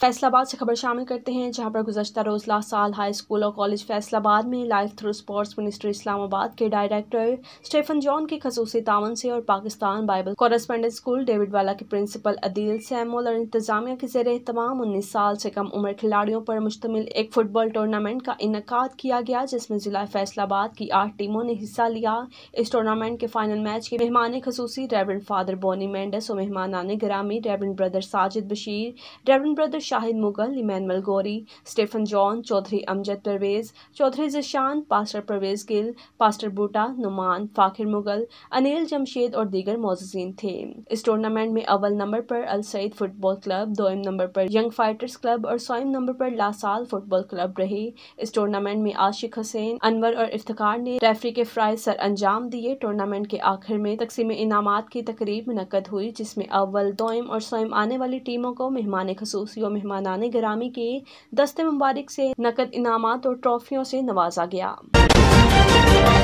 फैसलाबाद से खबर शामिल करते हैं जहां पर गुजशत रोज लास्ट साल हाई स्कूल और कॉलेज फैसलाबाद में life through sports ministry Islamabad के डायरेक्टर स्टेफन जॉन के खसूसी तावन से और Pakistan Bible correspondent school David वाला के प्रिंसिपल अदील सैमोल और इंतजामिया के जेर तमाम उन्नीस साल से कम उम्र खिलाड़ियों पर मुश्तमिल एक फुटबॉल टूर्नामेंट का इनका किया गया जिसमें जिला फैसलाबाद की आठ टीमों ने हिस्सा लिया इस टूर्नामेंट के फाइनल मैच के मेहमान खसूसी रेवरेंड फादर बोनी मेंडस और मेहमान आने ग्रामी Reverend brother Sajid Bashir Reverend brother Shahid Mughal Emmanuel Gauri Stephen John Chaudhry Amjad Parvez Chaudhry Jashan Pastor Parvez Gill Pastor Boota Numan Fakhir Mughal Anil Jamshed और दीगर मोजीन थे इस टूर्नामेंट में अव्वल नंबर पर अल सईद फुटबॉल क्लब दोम नंबर पर यंग फाइटर्स क्लब और सोम नंबर पर लासाल फुटबॉल क्लब रहे इस टूर्नामेंट में आशिक हुसैन अनवर और इफ्तार ने रेफरी के फ्राइज सर अंजाम दिए टूर्नामेंट के आखिर में तकसीम इनाम की तकरीब मनकद हुई जिसमें अव्वल दो और स्वयं आने वाली टीमों को मेहमान खसूस में मेहमानान ग्रामी के दस्ते मुबारक से नकद इनाम और ट्रॉफियों से नवाजा गया